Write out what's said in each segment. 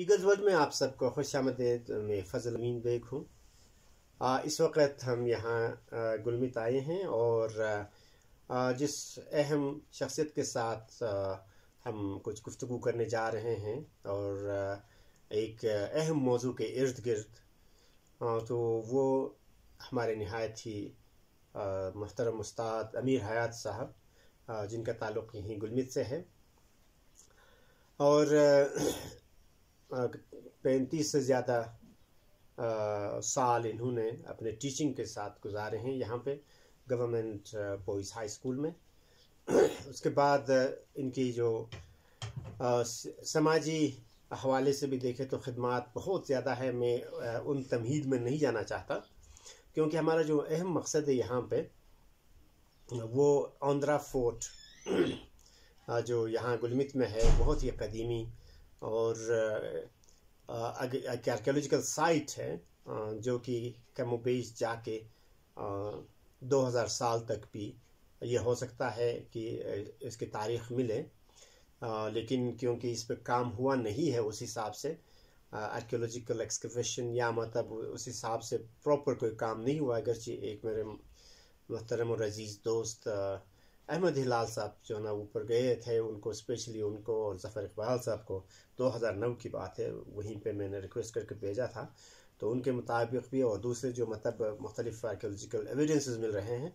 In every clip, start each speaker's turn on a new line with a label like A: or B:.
A: Eagles world में आप सबको खुश आमदेद मैं फजल अमीन बेग हूँ इस वक्त हम यहाँ गुलमित आए हैं और जिस अहम शख्सियत के साथ हम कुछ गुफ्तु करने जा रहे हैं और एक अहम मौजू के इर्द गिर्द तो वो हमारे नहायत ही मोहतरम उस्ताद अमीर हयात साहब जिनका ताल्लुक़ यहीं गुलमित से है और पैंतीस से ज़्यादा साल इन्होंने अपने टीचिंग के साथ गुजारे हैं यहाँ पे गवर्नमेंट बॉयज़ हाई स्कूल में उसके बाद इनकी जो समाजी हवाले से भी देखें तो खदमात बहुत ज़्यादा है मैं उन तमहीद में नहीं जाना चाहता क्योंकि हमारा जो अहम मकसद है यहाँ पे वो आंद्रा फोर्ट जो यहाँ गुलमित में है बहुत ही कदीमी और एक आर्कियोलॉजिकल साइट है जो कि कैमोबेज जाके 2000 साल तक भी ये हो सकता है कि इसकी तारीख मिले लेकिन क्योंकि इस पर काम हुआ नहीं है उस हिसाब से आर्कियोलॉजिकल एक्सकवेशन या मतलब उस हिसाब से प्रॉपर कोई काम नहीं हुआ अगरचे एक मेरे मोहतरम और अजीज़ दोस्त अहमद हिलाल साहब जो ना ऊपर गए थे उनको स्पेशली उनको और जफ़र इकबाल साहब को 2009 की बात है वहीं पे मैंने रिक्वेस्ट करके भेजा था तो उनके मुताबिक भी और दूसरे जो मतलब मुख्तलिफ आर्कियोलॉजिकल एविडेंस मिल रहे हैं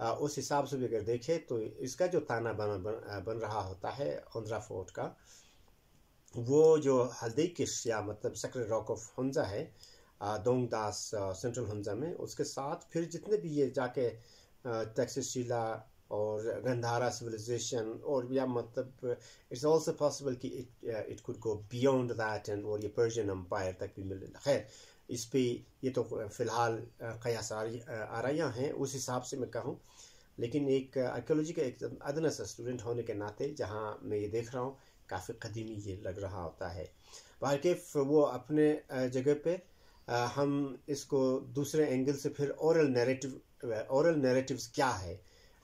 A: आ, उस हिसाब से भी अगर देखें तो इसका जो ताना बन बन, बन रहा होता है आंध्रा फोर्ट का वो जो हल्दी किश या मतलब सेक्रेट रॉक ऑफ हमजा है दोंग दास सेंट्रल हमजा में उसके साथ फिर जितने भी ये जाके टैक्सिस शीला और गंदारा सिविलाइजेशन और या मतलब इट्स आल्सो पॉसिबल कि it it could go beyond that and और ये पर्शियन अम्पायर तक भी मिल खैर इस पे ये तो uh, फ़िलहाल uh, कयास आराया uh, हैं उस हिसाब से मैं कहूँ लेकिन एक आर्कियोलॉजी का एक अदनस स्टूडेंट होने के नाते जहाँ मैं ये देख रहा हूँ काफ़ी कदीमी ये लग रहा होता है के वो अपने जगह पे हम इसको दूसरे एंगल से फिर औरल नरेटिव औरल नरेटिव्स क्या है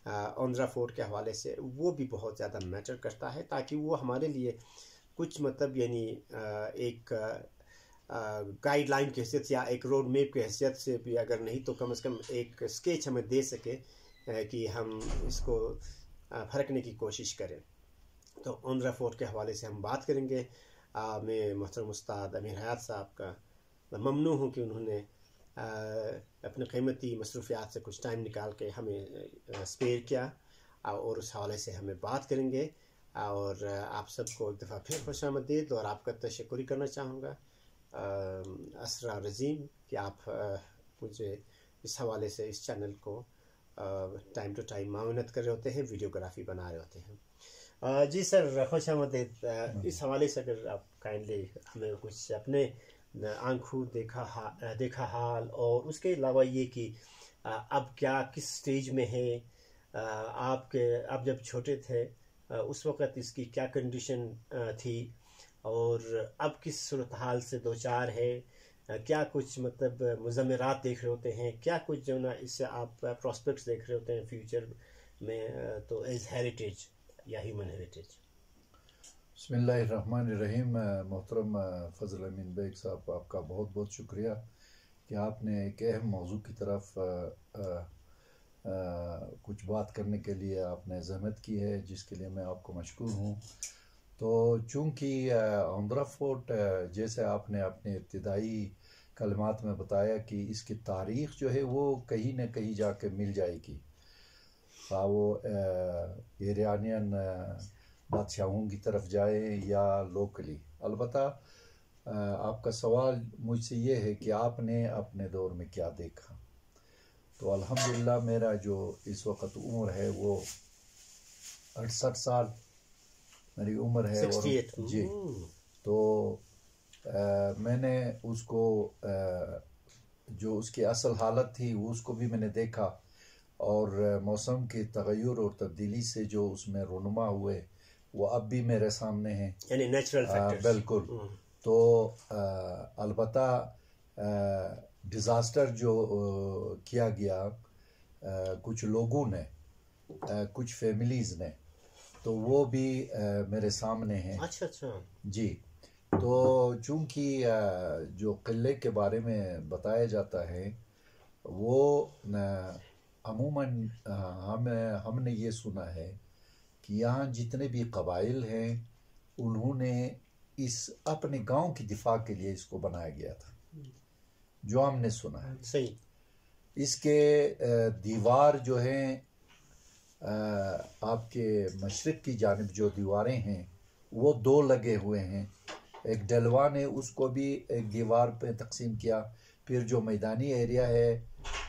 A: ऑनरा फोर के हवाले से वो भी बहुत ज़्यादा मैटर करता है ताकि वो हमारे लिए कुछ मतलब यानी एक गाइडलाइन की हैसियत या एक रोड मैप की हैसियत से भी अगर नहीं तो कम से कम एक स्केच हमें दे सके कि हम इसको फरकने की कोशिश करें तो ऑनरा फोर के हवाले से हम बात करेंगे आ, मैं मोहतरम उस्ताद अमीर हयात साहब का ममनू हूँ कि उन्होंने अपने कीमती मसरूफियात से कुछ टाइम निकाल के हमें स्पेयर किया और उस हवाले से हमें बात करेंगे और आप सबको एक दफ़ा फिर खुश आमदीद और आपका तशक्री करना चाहूँगा असरा रजीम कि आप मुझे इस हवाले से इस चैनल को टाइम टू टाइम मामनत कर रहे होते हैं वीडियोग्राफी बना रहे होते हैं जी सर खुश आमदीद हम्म। इस हवाले से अगर आप काइंडली हमें कुछ अपने आंखों देखा हा, देखा हाल और उसके अलावा ये कि अब क्या किस स्टेज में है आपके आप जब छोटे थे उस वक़्त इसकी क्या कंडीशन थी और अब किस सूरत हाल से दो चार है क्या कुछ मतलब मुजमरात देख रहे होते हैं क्या कुछ जो ना इससे आप प्रॉस्पेक्ट्स देख रहे होते हैं फ्यूचर में तो एज हेरिटेज या ह्यूमन हेरिटेज
B: बसमीम मोहतरम फ़ज़ल अमीन बेग साहब आपका बहुत बहुत शुक्रिया कि आपने एक अहम मौजू की तरफ आ, आ, आ, कुछ बात करने के लिए आपने जहमत की है जिसके लिए मैं आपको मशहूर हूँ तो चूँकि आंद्रा फोर्ट जैसे आपने अपने इब्तदाई कलमात में बताया कि इसकी तारीख जो है वो कहीं ना कहीं कर मिल जाएगी हाँ, वो एरानियन बादशाहों की तरफ जाए या लोकली अलबत् आपका सवाल मुझसे ये है कि आपने अपने दौर में क्या देखा तो अल्हम्दुलिल्लाह मेरा जो इस वक्त उम्र है वो अड़सठ साल मेरी उम्र है और जी तो आ, मैंने उसको आ, जो उसकी असल हालत थी वो उसको भी मैंने देखा और मौसम के तगैर और तब्दीली से जो उसमें रोनुमा हुए वो अब भी मेरे सामने हैं यानी नेचुरल फैक्टर्स बिल्कुल हम्म। तो अलबत् डिज़ास्टर जो आ, किया गया आ, कुछ लोगों ने आ, कुछ फैमिलीज़ ने तो वो भी मेरे सामने हैं अच्छा अच्छा जी तो चूंकि जो किले के बारे में बताया जाता है वो अमूमन हम हमने ये सुना है कि यहाँ जितने भी कबाइल हैं उन्होंने इस अपने गांव की दिफा के लिए इसको बनाया गया था जो हमने सुना है सही इसके दीवार जो है आपके मशरक़ की जानब जो दीवारें हैं वो दो लगे हुए हैं एक डलवा ने उसको भी एक दीवार पे तकसीम किया फिर जो मैदानी एरिया है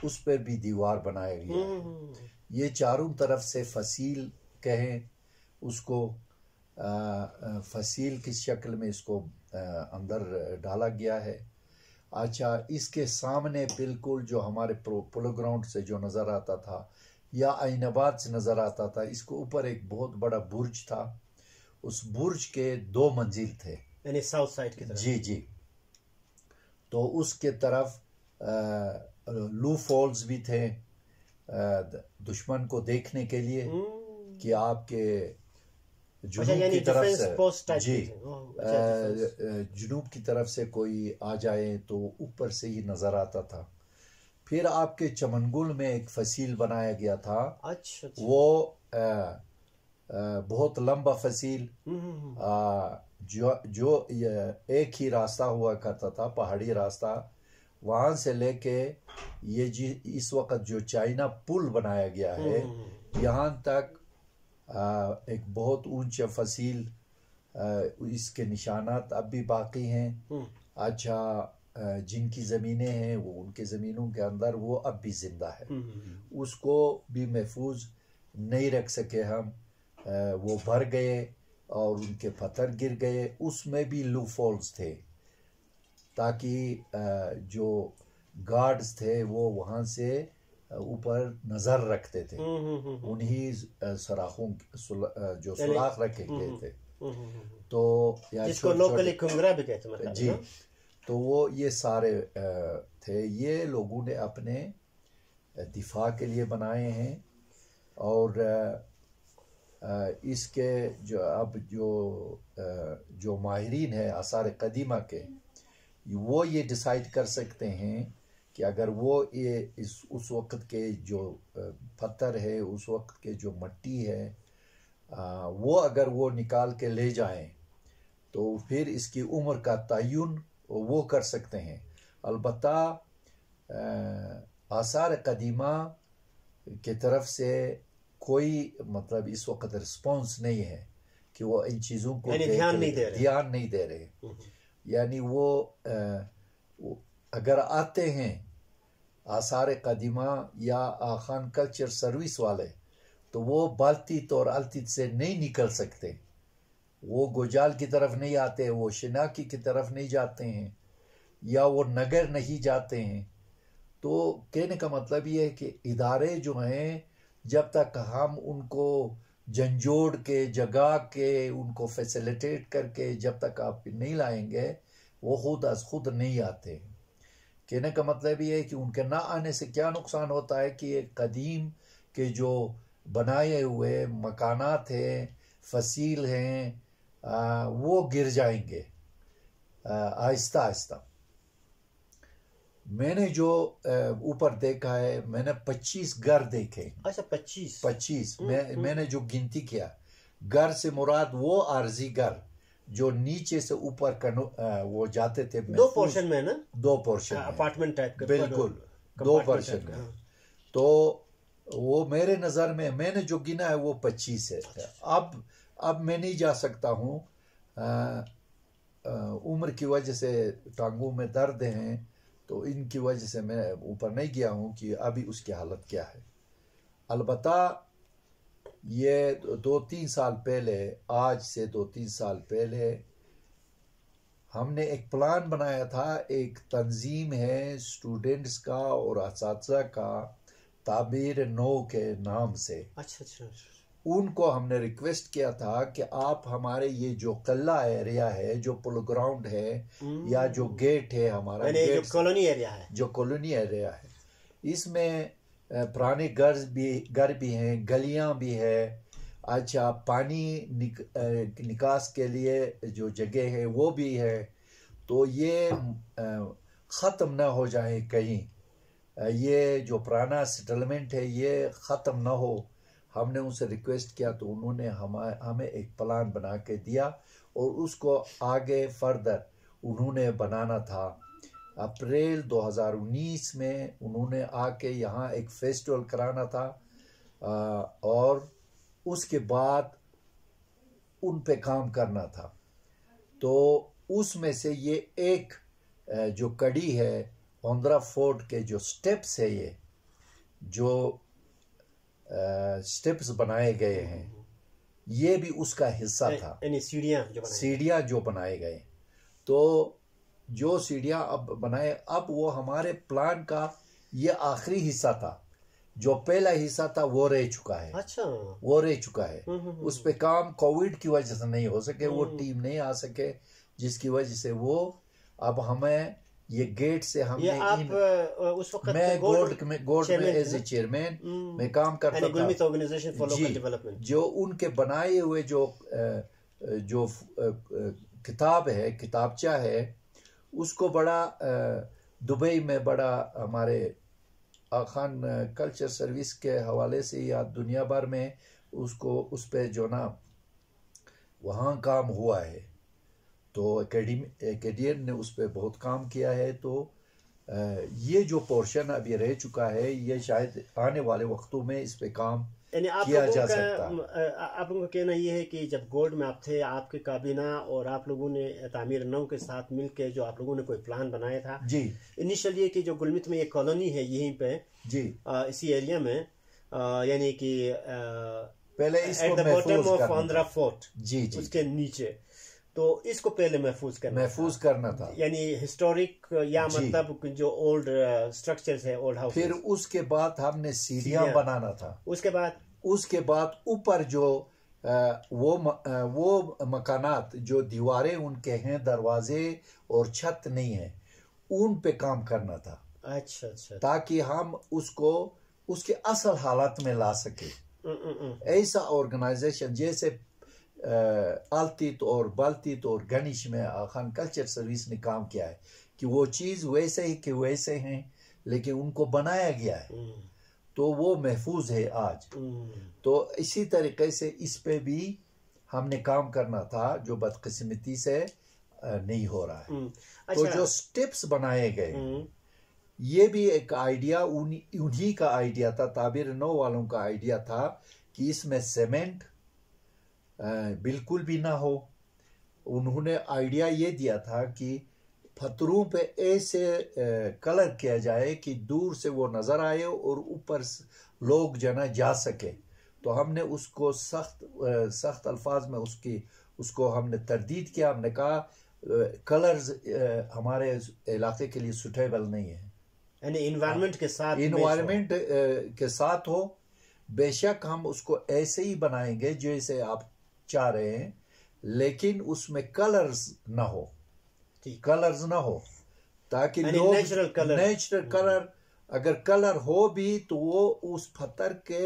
B: उस पर भी दीवार बनाया गया है हम्म। ये चारों तरफ से फसील कहें उसको फसील की शक्ल में इसको अंदर डाला गया है अच्छा इसके सामने बिल्कुल जो हमारे पोलो ग्राउंड से जो नज़र आता था या आइनाबाद से नज़र आता था इसको ऊपर एक बहुत बड़ा बुर्ज था उस बुर्ज के दो मंजिल थे यानी
A: साउथ साइड की तरफ जी
B: जी तो उसके तरफ लू फॉल्स भी थे दुश्मन को देखने के लिए हम्म। कि आपके अच्छा, जुनूब की तरफ से जी
A: अच्छा, अच्छा,
B: जुनूब की तरफ से कोई आ जाए तो ऊपर से ही नज़र आता था फिर आपके चमनगुल में एक फसील बनाया गया था अच्छा वो आ, आ, बहुत लंबा फसील हम्म, हम्म, हम्म। आ, जो जो एक ही रास्ता हुआ करता था पहाड़ी रास्ता वहां से लेके ये जी इस वक्त जो चाइना पुल बनाया गया है यहाँ तक एक बहुत ऊंच फसील इसके निशानात अब भी बाकी हैं हम्म। अच्छा जिनकी ज़मीनें हैं वो उनके ज़मीनों के अंदर वो अब भी ज़िंदा है हम्म, हम्म, उसको भी महफूज नहीं रख सके हम वो भर गए और उनके पत्थर गिर गए उसमें भी लू फॉल्स थे ताकि जो गार्ड्स थे वो वहाँ से ऊपर नजर रखते थे हम्म, हम्म, हम्म, उन्हीं सराखों जो सुराख रखे गए थे तो या जिसको लोकली कुंगरा भी
A: कहते हैं मतलब, जी
B: तो वो ये सारे थे ये लोगों ने अपने दिफा के लिए बनाए हैं और इसके जो अब जो जो माहरीन है आसार कदीमा के वो ये डिसाइड कर सकते हैं कि अगर वो ये इस उस वक्त के जो पत्थर है उस वक्त के जो मट्टी है वो अगर वो निकाल के ले जाएं तो फिर इसकी उम्र का तयन वो कर सकते हैं अलबत् आसार कदीमा की तरफ से कोई मतलब इस वक्त रिस्पॉन्स नहीं है कि वो इन चीज़ों को ध्यान नहीं दे रहे ध्यान नहीं दे रहे हम्म। यानी वो, वो अगर आते हैं आसार कदीमा या खान कल्चर सर्विस वाले तो वो बालतीत और अलतीत से नहीं निकल सकते वो गोजाल की तरफ नहीं आते वो शिनाकी की तरफ नहीं जाते हैं या वो नगर नहीं जाते हैं तो कहने का मतलब ये है कि इदारे जो हैं जब तक हम उनको झंझोड़ के जगा के उनको फैसिलिटेट करके जब तक आप नहीं लाएंगे वो खुद अज खुद नहीं आते हैं कहने का मतलब ये है कि उनके ना आने से क्या नुकसान होता है कि एक कदीम के जो बनाए हुए मकानात हैं फसील हैं वो गिर जाएंगे आहिस्ता आहिस्ता मैंने जो ऊपर देखा है मैंने 25 घर देखे अच्छा 25 25 हम्म, मैं हम्म। मैंने जो गिनती किया घर से मुराद वो आरजी घर जो नीचे से ऊपर वो जाते थे दो पोर्शन में ना दो पोर्शन अपार्टमेंट टाइप का बिल्कुल दो पोर्शन का हाँ। तो वो मेरे नज़र में मैंने जो गिना है वो पच्चीस है अच्छा। अब अब मैं नहीं जा सकता हूँ उम्र की वजह से टांगों में दर्द हैं तो इनकी वजह से मैं ऊपर नहीं गया हूँ कि अभी उसकी हालत क्या है अलबत्ता ये दो तीन साल पहले आज से दो तीन साल पहले हमने एक प्लान बनाया था एक तंजीम है स्टूडेंट्स का और इस का ताबीर नो के नाम से अच्छा अच्छा, अच्छा। उनको हमने रिक्वेस्ट किया था कि आप हमारे ये जो कल्ला एरिया है जो पुल ग्राउंड है हम्म। या जो गेट है हमारा गेट, जो कॉलोनी एरिया है जो कॉलोनी एरिया है इसमें पुराने घर भी घर भी हैं गलियां भी है अच्छा पानी निक, निकास के लिए जो जगह है वो भी है तो ये ख़त्म ना हो जाए कहीं ये जो पुराना सेटलमेंट है ये ख़त्म ना हो हमने उनसे रिक्वेस्ट किया तो उन्होंने हम हमें एक प्लान बना के दिया और उसको आगे फर्दर उन्होंने बनाना था अप्रैल 2019 में उन्होंने आके यहाँ एक फेस्टिवल कराना था और उसके बाद उन पे काम करना था तो उसमें से ये एक जो कड़ी है ओंद्रा फोर्ट के जो स्टेप्स है ये जो स्टेप्स बनाए गए हैं ये भी उसका हिस्सा था सीढ़ियाँ सीढ़ियाँ जो बनाए गए तो जो सीढ़ियाँ अब बनाए अब वो हमारे प्लान का ये आखिरी हिस्सा था जो पहला हिस्सा था वो रह चुका है अच्छा वो रह चुका है हम्म, हम्म, उस पे हम्म। काम कोविड की वजह से नहीं हो सके वो टीम नहीं आ सके जिसकी वजह से वो अब हमें ये गेट से हम
A: उस वक्त मैं गोल्ड में गोल्ड में एज ए चेयरमैन मैं
B: काम करता था ऑर्गेनाइजेशन फॉर लोकल डेवलपमेंट जो उनके बनाए हुए जो जो किताब है किताबचा है उसको बड़ा दुबई में बड़ा हमारे खान कल्चर सर्विस के हवाले से या दुनिया भर में उसको उस पर जो ना वहाँ काम हुआ है तो एकेडमी एकेडियन ने उस पर बहुत काम किया है तो ये जो पोर्शन अभी रह चुका है ये शायद आने वाले वक्तों में इस पर काम यानी आप किया जा सकता
A: आप लोगों का कहना यह है कि जब गोल्ड में आप थे आपके काबीना और आप लोगों ने तामीर नौ के साथ मिलकर जो आप लोगों ने कोई प्लान बनाया था जी इनिशियल ये कि जो गुलमित में एक कॉलोनी है यहीं पे जी आ, इसी एरिया में यानी कि पहले at the bottom of fort जी जी उसके नीचे तो इसको पहले महफूज करना
B: महफूज करना
A: था यानी हिस्टोरिक या मतलब जो ओल्ड स्ट्रक्चर्स है ओल्ड
B: हाउस फिर उसके बाद हमने सीढ़िया बनाना था उसके बाद उसके बाद ऊपर जो वो वो मकानात जो दीवारें उनके हैं दरवाजे और छत नहीं है उन पे काम करना था
A: अच्छा अच्छा
B: ताकि हम उसको उसके असल हालत में ला सके
A: हम्म, हम्म, हम्म।
B: ऐसा ऑर्गेनाइजेशन जैसे आलतीत और बालतीत और गणिश में खान कल्चर सर्विस ने काम किया है कि वो चीज़ वैसे ही के वैसे हैं लेकिन उनको बनाया गया है तो वो महफूज है आज हम्म। तो इसी तरीके से इस पे भी हमने काम करना था जो बदकिस्मती से नहीं हो रहा है हम्म। तो अच्छा। तो जो स्टेप्स बनाए गए हम्म। ये भी एक आइडिया उन्हीं का आइडिया था ताबिर नौ वालों का आइडिया था कि इसमें सीमेंट बिल्कुल भी ना हो उन्होंने आइडिया ये दिया था कि पत्थरों पे ऐसे कलर किया जाए कि दूर से वो नज़र आए और ऊपर लोग जना जा सके तो हमने उसको सख्त सख्त अल्फाज में उसकी उसको हमने तरदीद किया हमने कहा कलर्स हमारे इलाके के लिए सुटेबल नहीं है यानी इन्वायरमेंट के साथ इन्वायरमेंट के साथ हो बेशक हम उसको ऐसे ही बनाएंगे जैसे आप चाह रहे हैं लेकिन उसमें कलर्स ना हो कि कलर्स ना हो ताकि नेचुरल कलर नेचुरल कलर अगर कलर हो भी तो वो उस पत्थर के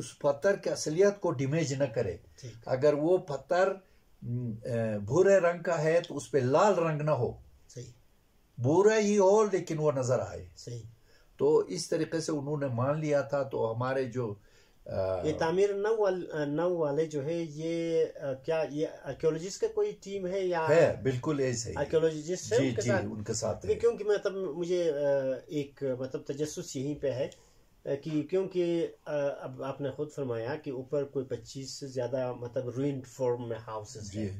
B: उस पत्थर के असलियत को डिमेज ना करे अगर वो पत्थर हम्म, भूरे रंग का है तो उस पर लाल रंग ना हो सही भूरा ही हो लेकिन वो नजर आए सही तो इस तरीके से उन्होंने मान लिया था तो हमारे जो Uh,
A: ये तामीर नौ वाल, नौ वाले जो है ये क्या ये आर्कियोलॉजिस्ट का कोई टीम है या है बिल्कुल
B: ऐसे आर्कियोलॉजिस्ट है जी, उनके, साथ? उनके साथ है।
A: क्योंकि मतलब मुझे एक मतलब तजस्स यहीं पे है कि क्योंकि अब आपने खुद फरमाया कि ऊपर कोई पच्चीस से ज़्यादा मतलब रूइंड फॉर्म में हाउसेस हैं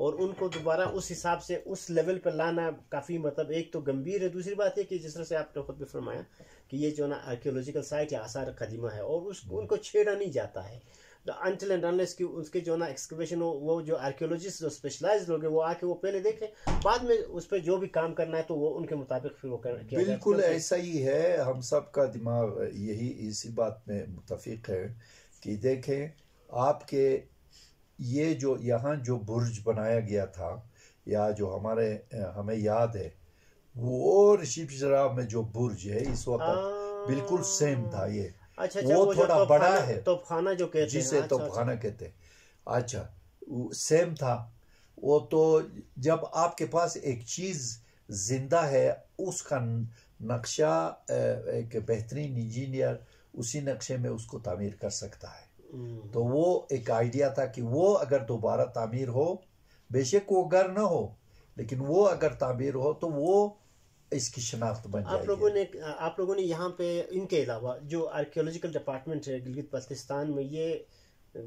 A: और उनको दोबारा उस हिसाब से उस लेवल पर लाना काफ़ी मतलब एक तो गंभीर है दूसरी बात है कि जिस तरह से आपने खुद भी फरमाया कि ये जो ना आर्कियोलॉजिकल साइट या आसार कदीमा है और उस हम्म। उनको छेड़ा नहीं जाता है अनटिल एंड अनलेस की उसके जो ना एक्सकवेशन हो वो जो आर्कियोलॉजिस्ट जो स्पेशलाइज लोग हैं वो आके वो पहले देखें बाद में उस पर जो भी काम करना है तो वो उनके मुताबिक फिर वो कर बिल्कुल ऐसा
B: ही है हम सब का दिमाग यही इसी बात में मुतफिक है कि देखें आपके ये जो यहाँ जो बुर्ज बनाया गया था या जो हमारे हमें याद है वो ऋषि शराब में जो बुर्ज है इस वक्त हाँ। बिल्कुल सेम था ये अच्छा, अच्छा वो, वो थोड़ा बड़ा है खाना जो कहते जिसे अच्छा, तो खाना अच्छा। कहते हैं अच्छा सेम था वो तो जब आपके पास एक चीज जिंदा है उसका नक्शा एक बेहतरीन इंजीनियर उसी नक्शे में उसको तामीर कर सकता है तो वो एक आइडिया था कि वो अगर दोबारा तामीर हो बेशक वो घर ना हो लेकिन वो अगर तामीर हो तो वो इसकी शनाख्त बन आप
A: लोगों ने आप लोगों ने यहाँ पे इनके अलावा जो आर्कियोलॉजिकल डिपार्टमेंट है गिलगित बल्तिस्तान में ये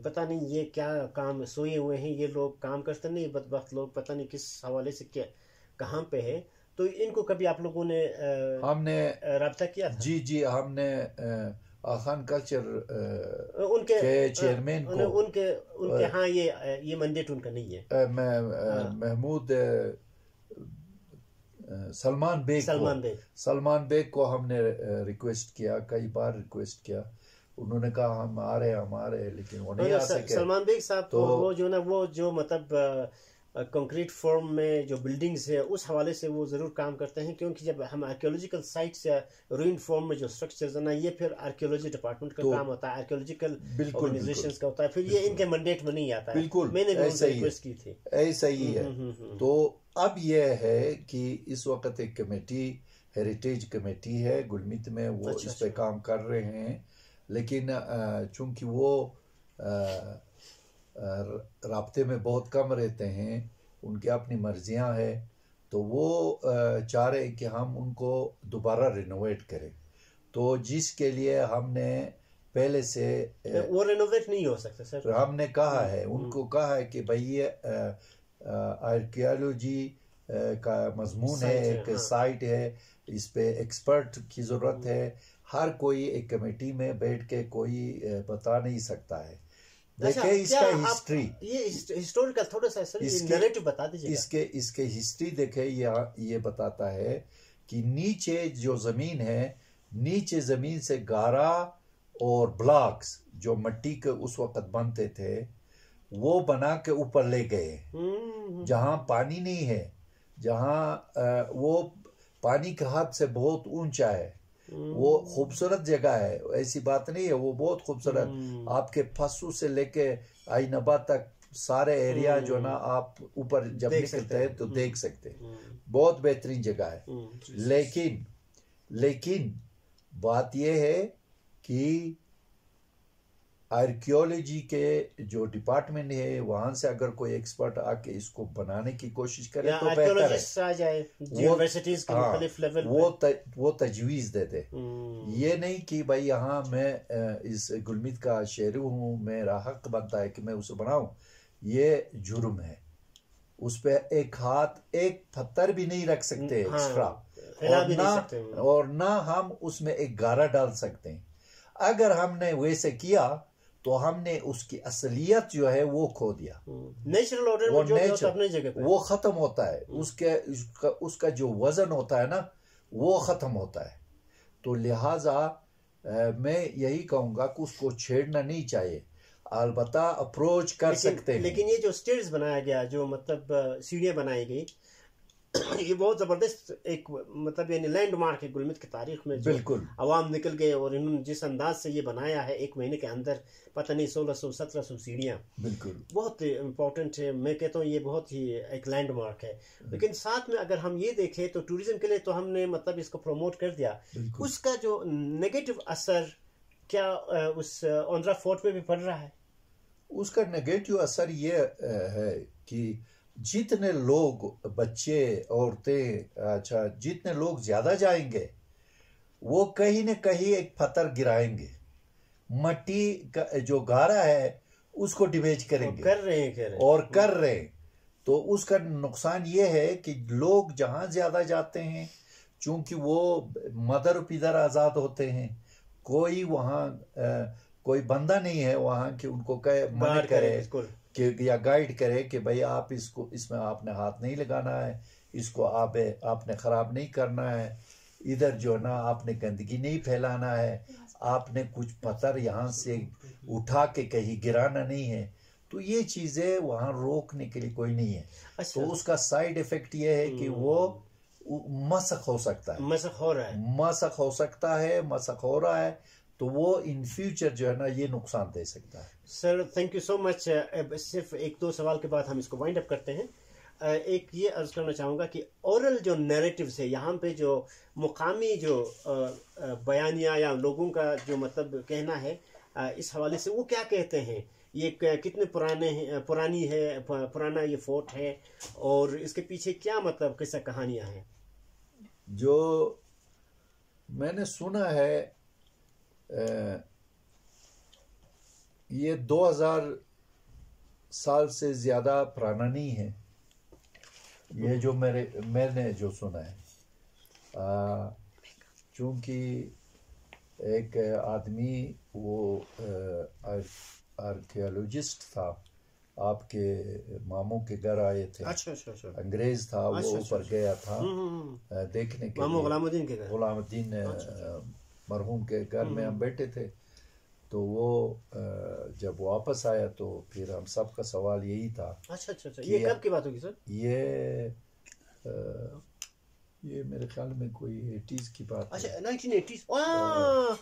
A: पता नहीं ये क्या काम सोए हुए हैं ये लोग काम करते नहीं बदबख्त लोग पता नहीं किस हवाले से क्या कहाँ पे है तो इनको कभी आप लोगों ने आ,
B: हमने रबता किया था? जी जी हमने आ, आसान कल्चर उनके चेयरमैन को
A: उनके उनके हाँ ये
B: ये मंडेट उनका नहीं है मैं हाँ। महमूद सलमान बेग सलमान बेग सलमान बेग को हमने रिक्वेस्ट किया कई बार रिक्वेस्ट किया उन्होंने कहा हम आ रहे हम आ रहे लेकिन वो नहीं आ सके सलमान बेग
A: साहब तो वो जो ना वो जो मतलब कंक्रीट फॉर्म में जो बिल्डिंग्स है उस हवाले से वो ज़रूर काम करते हैं क्योंकि जब हम आर्कियोलॉजिकल साइट्स या रूइन फॉर्म में जो स्ट्रक्चर्स है ना ये फिर आर्कियोलॉजी डिपार्टमेंट का तो, काम होता है आर्कियोलॉजिकल ऑर्गेनाइजेशन का होता है फिर ये इनके मंडेट में नहीं आता बिल्कुल मैंने रिक्वेस्ट की
B: थी ऐसा ही हम्म, है हम्म, हम्म, तो अब यह है कि इस वक्त एक कमेटी हेरिटेज कमेटी है गुलमित में वो अच्छा, इस पर अच्छा। काम कर रहे हैं लेकिन चूंकि वो रबते में बहुत कम रहते हैं उनकी अपनी मर्जियां है तो वो चाह रहे हैं कि हम उनको दोबारा रिनोवेट करें तो जिसके लिए हमने पहले से वो रिनोवेट नहीं हो सकते सर हमने कहा है हम्म। उनको कहा है कि भाई ये आर्कियोलॉजी का मजमून है एक हाँ। साइट है इस पे एक्सपर्ट की ज़रूरत है हम्म। हर कोई एक कमेटी में बैठ के कोई बता नहीं सकता है देखिए अच्छा, इसका हिस्ट्री
A: ये हिस्टोरिकल थोड़ा सा सर इसके,
B: बता दीजिए इसके इसके हिस्ट्री देखे ये बताता है कि नीचे जो जमीन है नीचे जमीन से गारा और ब्लॉक्स जो मट्टी के उस वक्त बनते थे वो बना के ऊपर ले गए
A: हम्म। जहां
B: पानी नहीं है जहां वो पानी के हाथ से बहुत ऊंचा है वो खूबसूरत जगह है ऐसी बात नहीं है वो बहुत खूबसूरत हम्म। आपके फसू से लेके आईनबा तक सारे एरिया जो ना हम्म। आप ऊपर जब निकलते हैं तो हम्म। देख सकते हैं बहुत बेहतरीन जगह है लेकिन लेकिन बात यह है कि आर्कियोलॉजी के जो डिपार्टमेंट है वहां से अगर कोई एक्सपर्ट आके इसको बनाने की कोशिश करे तो बेहतर है
A: वो हाँ, लेवल
B: वो त, वो तजवीज देते हम्म। ये नहीं कि भाई यहाँ मैं इस गुलमित का शेर हूँ मेरा हक बनता है कि मैं उसे बनाऊ ये जुर्म है उस पर एक हाथ एक पत्थर भी नहीं रख सकते हम्म, हाँ, एक्स्ट्रा
A: और ना
B: और ना हम उसमें एक गारा डाल सकते हैं अगर हमने वैसे किया तो हमने उसकी असलियत जो है वो खो दिया नेचुरल हम्म। ऑर्डर वो नेचर अपने जगह पे वो खत्म होता है हम्म। उसके उसका, उसका जो वजन होता है ना वो खत्म होता है तो लिहाजा मैं यही कहूंगा कि उसको छेड़ना नहीं चाहिए अलबत्ता अप्रोच कर लेकिन, सकते हैं लेकिन ये जो स्टेज बनाया गया जो मतलब
A: सीढ़ियाँ बनाई गई ये बहुत ज़बरदस्त एक मतलब यानी लैंडमार्क है गुलमित की तारीख में बिल्कुल आवाम निकल गए और इन्होंने जिस अंदाज से ये बनाया है एक महीने के अंदर पता नहीं सोलह सौ सत्रह सौ सीढ़ियाँ बिल्कुल बहुत इम्पोर्टेंट है मैं कहता हूँ ये बहुत ही एक लैंडमार्क है लेकिन साथ में अगर हम ये देखें तो टूरिज़्म के लिए तो हमने मतलब इसको प्रमोट कर दिया उसका जो नेगेटिव असर क्या उस ऑनरा फोर्ट पर
B: भी पड़ रहा है उसका नेगेटिव असर ये है कि जितने लोग बच्चे औरतें अच्छा जितने लोग ज़्यादा जाएंगे वो कहीं न कहीं एक पत्थर गिराएंगे मट्टी का जो गारा है उसको डिबेज करेंगे कर रहे हैं कर रहे और कर रहे हैं तो उसका नुकसान ये है कि लोग जहां ज़्यादा जाते हैं चूंकि वो मदर पिदर आज़ाद होते हैं कोई वहां आ, कोई बंदा नहीं है वहां कि उनको कह मना करे कि या गाइड करे कि भाई आप इसको इसमें आपने हाथ नहीं लगाना है इसको आप आपने ख़राब नहीं करना है इधर जो है ना आपने गंदगी नहीं फैलाना है आपने कुछ पत्थर यहाँ से उठा के कहीं गिराना नहीं है तो ये चीज़ें वहाँ रोकने के लिए कोई नहीं है अच्छा। तो उसका साइड इफेक्ट ये है कि वो हम्म। मसक हो सकता है मसक हो रहा है मसक हो सकता है मसक हो रहा है तो वो इन फ्यूचर जो है ना ये नुकसान दे सकता है sir thank you so much सिर्फ एक दो सवाल के बाद हम इसको वाइंड अप करते हैं
A: एक ये अर्ज करना चाहूँगा कि औरल जो नैरेटिव है यहाँ पे जो मुकामी जो बयानिया या लोगों का जो मतलब कहना है इस हवाले से वो क्या कहते हैं ये कितने पुराने हैं पुरानी है पुराना ये फोर्ट है और इसके पीछे क्या मतलब कैसा कहानियाँ हैं जो
B: मैंने सुना है ये 2000 साल से ज़्यादा पुराना नहीं है ये जो मेरे मैंने जो सुना है चूँकि एक आदमी वो आर्कियोलॉजिस्ट था आपके मामू के घर आए थे अच्छा अच्छा अच्छा अंग्रेज था अच्छा, वो अच्छा, ऊपर अच्छा, अच्छा, गया था हम्म, हम्म, हम्म। देखने के मामू गुलामुद्दीन के गुलामुद्दीन अच्छा, अच्छा। मरहूम के घर में हम हम्म। बैठे थे तो वो जब वापस आया तो फिर हम सब का सवाल यही था
A: अच्छा अच्छा अच्छा ये कब की बात होगी
B: सर ये आ, ये मेरे ख्याल में कोई एटीज की बात
A: अच्छा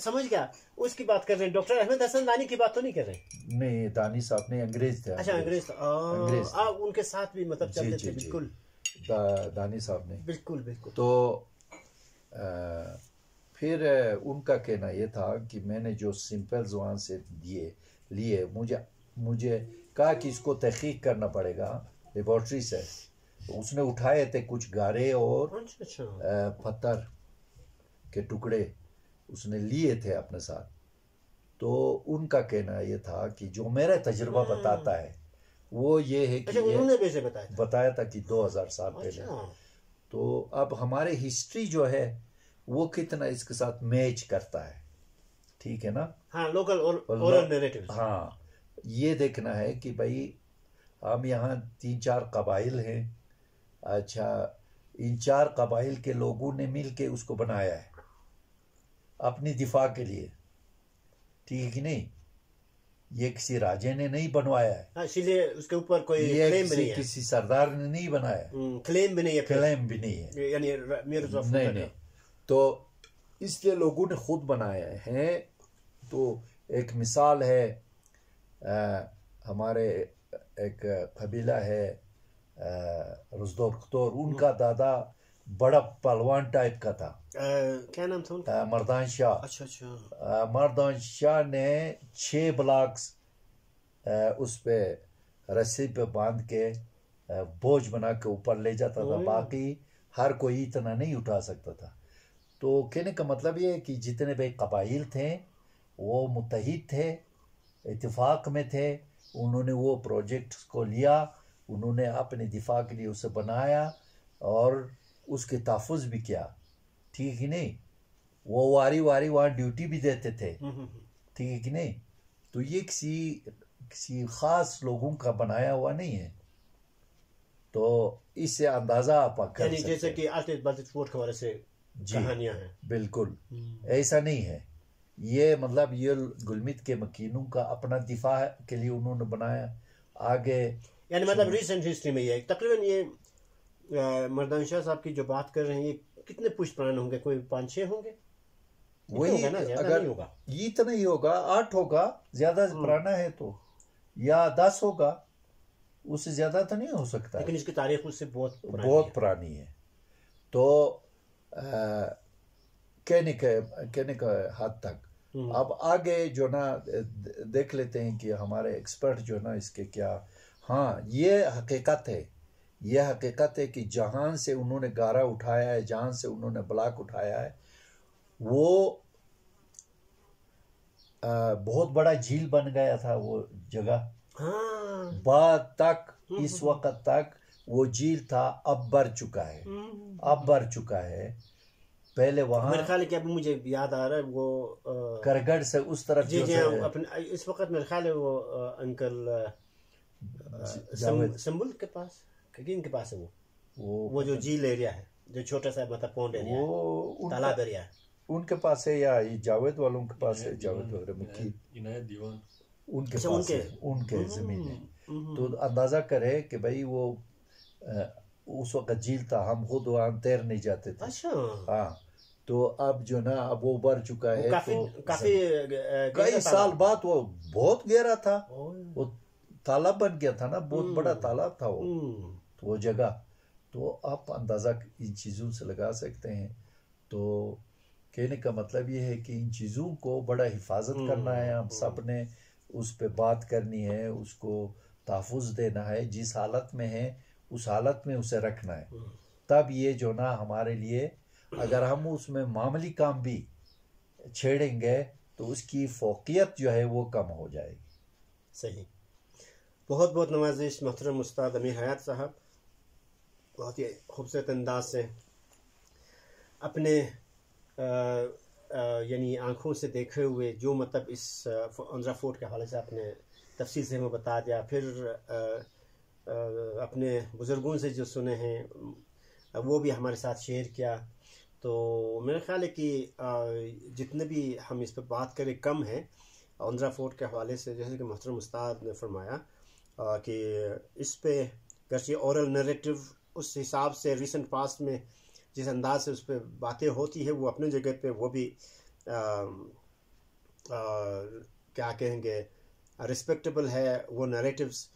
A: समझ गया उसकी बात कर रहे हैं डॉक्टर अहमद हसन दानी की बात तो नहीं कर
B: रहे नहीं दानी साहब ने अंग्रेज थे अच्छा अंग्रेज
A: अंग्रेज आप उनके साथ भी मतलब चलते थे बिल्कुल
B: दा, दानी साहब ने बिल्कुल बिल्कुल तो आ, फिर उनका कहना यह था कि मैंने जो सिंपल जुबान से दिए लिए मुझे मुझे कहा कि इसको तहकीक करना पड़ेगा लेबॉर्ट्री से तो उसने उठाए थे कुछ गारे और
A: अच्छा, अच्छा।
B: पत्थर के टुकड़े उसने लिए थे अपने साथ तो उनका कहना ये था कि जो मेरा तजुर्बा हम्म। बताता है वो ये है कि अच्छा, उन्होंने बताया था? बताया था कि 2000 साल पहले तो अब हमारे हिस्ट्री जो है वो कितना इसके साथ मैच करता है ठीक है ना हाँ लोकल और, हाँ ये देखना है कि भाई हम यहाँ तीन चार कबाइल हैं अच्छा इन चार कबाइल के लोगों ने मिल के उसको बनाया है अपनी दिफा के लिए ठीक है कि नहीं ये किसी राजे ने नहीं बनवाया है
A: हाँ, इसलिए उसके ऊपर कोई ये क्लेम भी नहीं है किसी
B: सरदार ने नहीं बनाया क्लेम हम्म, भी नहीं है क्लेम भी नहीं है यानी नहीं नहीं तो इसलिए लोगों ने खुद बनाए हैं तो एक मिसाल है आ, हमारे एक कबीला है रजदोर उनका हम्म। दादा बड़ा पहलवान टाइप का था आ, क्या नाम था उनका मर्दान शाह अच्छा
A: अच्छा
B: मर्दान शाह ने छः ब्लॉक्स उस पर रस्सी पे बांध के बोझ बना के ऊपर ले जाता था बाकी हर कोई इतना नहीं उठा सकता था तो कहने का मतलब ये है कि जितने भी कबाइल थे वो मुतहद थे इतफाक़ में थे उन्होंने वो प्रोजेक्ट को लिया उन्होंने अपने दिफा के लिए उसे बनाया और उसके तहफ़ भी किया ठीक ही नहीं वो वारी वारी वहाँ ड्यूटी भी देते थे हम्म, हम्म, हम्म। ठीक है कि नहीं तो ये किसी किसी ख़ास लोगों का बनाया हुआ नहीं है तो इससे अंदाज़ा आप जैसे
A: कि के वाले से कहानियां
B: हैं बिल्कुल हम्म। ऐसा नहीं है ये मतलब ये गुलमित के मकीनों का अपना दिफा के लिए उन्होंने बनाया आगे यानी मतलब रिसेंट हिस्ट्री में ये
A: तकरीबन ये मरदान शाह साहब की जो बात कर रहे हैं ये कितने पुष्ट प्राण होंगे कोई
B: पाँच छः होंगे तो वही अगर होगा ये तो नहीं होगा आठ होगा ज्यादा हम्म। पुराना है तो या दस होगा उससे ज्यादा तो नहीं हो सकता लेकिन इसकी तारीख उससे बहुत बहुत पुरानी है तो कहने के कहने का हद तक हम्म। अब आगे जो ना देख लेते हैं कि हमारे एक्सपर्ट जो ना इसके क्या हाँ ये हकीकत है ये हकीकत है कि जहाँ से उन्होंने गारा उठाया है जहाँ से उन्होंने ब्लाक उठाया है वो आ, बहुत बड़ा झील बन गया था वो जगह
A: हाँ।
B: बाद तक हम्म, इस हम्म, वक्त तक वो झील था अब भर चुका है हम्म, हम्म, हम्म। अब भर चुका है पहले वहाँ मेरे
A: ख्याल कि अभी मुझे याद आ रहा है वो करगढ़ से उस तरफ जी जी अपने इस वक्त मेरे ख्याल है वो अंकल संबुल के पास किन के पास है वो वो वो जो झील एरिया है जो छोटा सा मतलब पौंड
B: एरिया वो तालाब एरिया है उनके पास है या ये जावेद वालों के पास है जावेद वगैरह मुखी इनायत दीवान उनके अच्छा, पास उनके, उनके जमीन है तो अंदाजा करे कि भाई वो उस वक्त झील था हम खुद वहाँ तैरने जाते थे अच्छा हाँ तो अब जो ना अब वो बढ़ चुका है काफी तो काफी कई साल बाद वो बहुत गहरा था वो तालाब बन गया था ना बहुत हम्म। बड़ा तालाब था वो हम्म। तो वो जगह तो आप अंदाज़ा इन चीज़ों से लगा सकते हैं तो कहने का मतलब ये है कि इन चीज़ों को बड़ा हिफाजत हम्म, करना है हम सब ने उस पर बात करनी है उसको तहफ़ देना है जिस हालत में है उस हालत में उसे रखना है तब ये जो ना हमारे लिए अगर हम उसमें मामूली काम भी छेड़ेंगे तो उसकी फोकियत जो है वो कम हो जाएगी सही बहुत बहुत नवाजिश मोहतरम उस्ताद अमी हयात साहब
A: बहुत ही खूबसूरत अंदाज से अपने यानी आँखों से देखे हुए जो मतलब इस अंजरा फोर्ट के हवाले से आपने तफसील से हमें बता दिया फिर आ, अपने बुज़ुर्गों से जो सुने हैं वो भी हमारे साथ शेयर किया तो मेरा ख्याल है कि जितने भी हम इस पर बात करें कम है आंद्रा फोर्ट के हवाले से जैसे कि मोहतरम उस्ताद ने फरमाया कि इस पर गरचे औरल नरेटिव उस हिसाब से रिसेंट पास्ट में जिस अंदाज से उस पर बातें होती है वो अपने जगह पे वो भी आ, आ, क्या कहेंगे रिस्पेक्टेबल है वो नरेटिव्स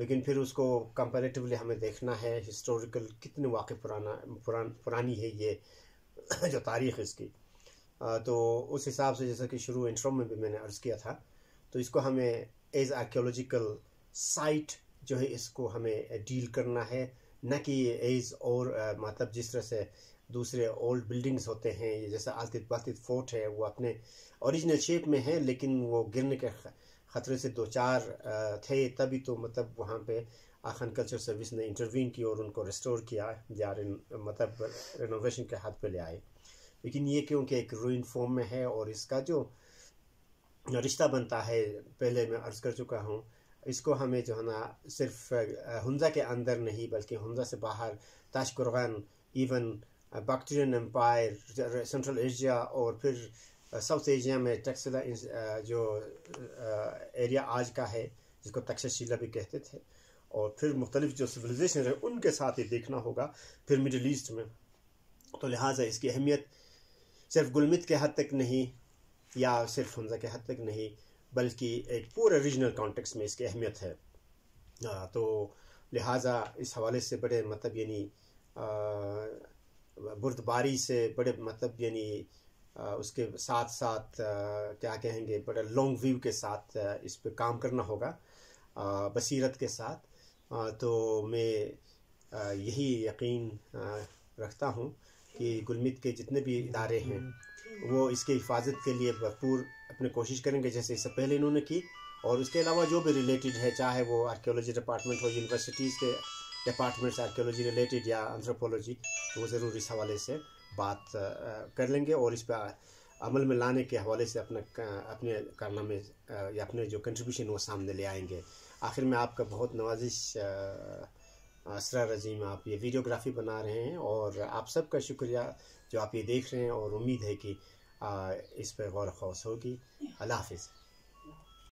A: लेकिन फिर उसको कंपेरेटिवली हमें देखना है हिस्टोरिकल कितने वाक़ पुराना पुरान पुरानी है ये जो तारीख़ इसकी तो उस हिसाब से जैसा कि शुरू इंट्रो में भी मैंने अर्ज़ किया था तो इसको हमें एज आर्क्योलॉजिकल साइट जो है इसको हमें डील करना है न कि एज और मतलब जिस तरह से दूसरे ओल्ड बिल्डिंग्स होते हैं जैसे आतित बातित फोर्ट है वो अपने ओरिजिनल शेप में है लेकिन वो गिरने के ख़तरे से दो चार थे तभी तो मतलब वहाँ पे आखन कल्चर सर्विस ने इंटरवीन की और उनको रिस्टोर किया या मतलब रेनोवेशन के हाथ पे ले आए लेकिन ये क्योंकि एक रूइन फॉर्म में है और इसका जो रिश्ता बनता है पहले मैं अर्ज़ कर चुका हूँ इसको हमें जो है ना सिर्फ हंजा के अंदर नहीं बल्कि हंजा से बाहर Tashkurgan even Bactrian empire Central Asia और फिर साउथ एशिया में टक्सला जो एरिया आज का है जिसको तक्षशिला भी कहते थे और फिर मुख्तलिफ जो सिविलाइजेशन है उनके साथ ही देखना होगा फिर मिडल ईस्ट में तो लिहाजा इसकी अहमियत सिर्फ गुलमित के हद तक नहीं या सिर्फ हमजा के हद तक नहीं बल्कि एक पूरे रीजनल कॉन्टेक्स्ट में इसकी अहमियत है आ, तो लिहाजा इस हवाले से बड़े मतलब यानी बुर्दबारी से बड़े मतलब यानी उसके साथ साथ क्या कहेंगे बड़े लॉन्ग व्यू के साथ इस पर काम करना होगा बसीरत के साथ तो मैं यही यकीन रखता हूँ कि गुलमित के जितने भी इदारे हैं वो इसके हिफाजत के लिए भरपूर अपने कोशिश करेंगे जैसे इससे पहले इन्होंने की और उसके अलावा जो भी रिलेटेड है चाहे वो आर्कियोलॉजी डिपार्टमेंट हो यूनिवर्सिटीज़ के डिपार्टमेंट्स आर्कियोलॉजी रिलेटेड या एंथ्रोपोलॉजी तो वो ज़रूर इस हवाले से बात कर लेंगे और इस पर अमल में लाने के हवाले से अपने अपने कारनामे या अपने जो कंट्रीब्यूशन वो सामने ले आएंगे आखिर में आपका बहुत नवाजिश असरा रजीम आप ये वीडियोग्राफी बना रहे हैं और आप सबका शुक्रिया जो आप ये देख रहे हैं और उम्मीद है कि इस पर गौर खौस होगी अल्लाह हाफिज़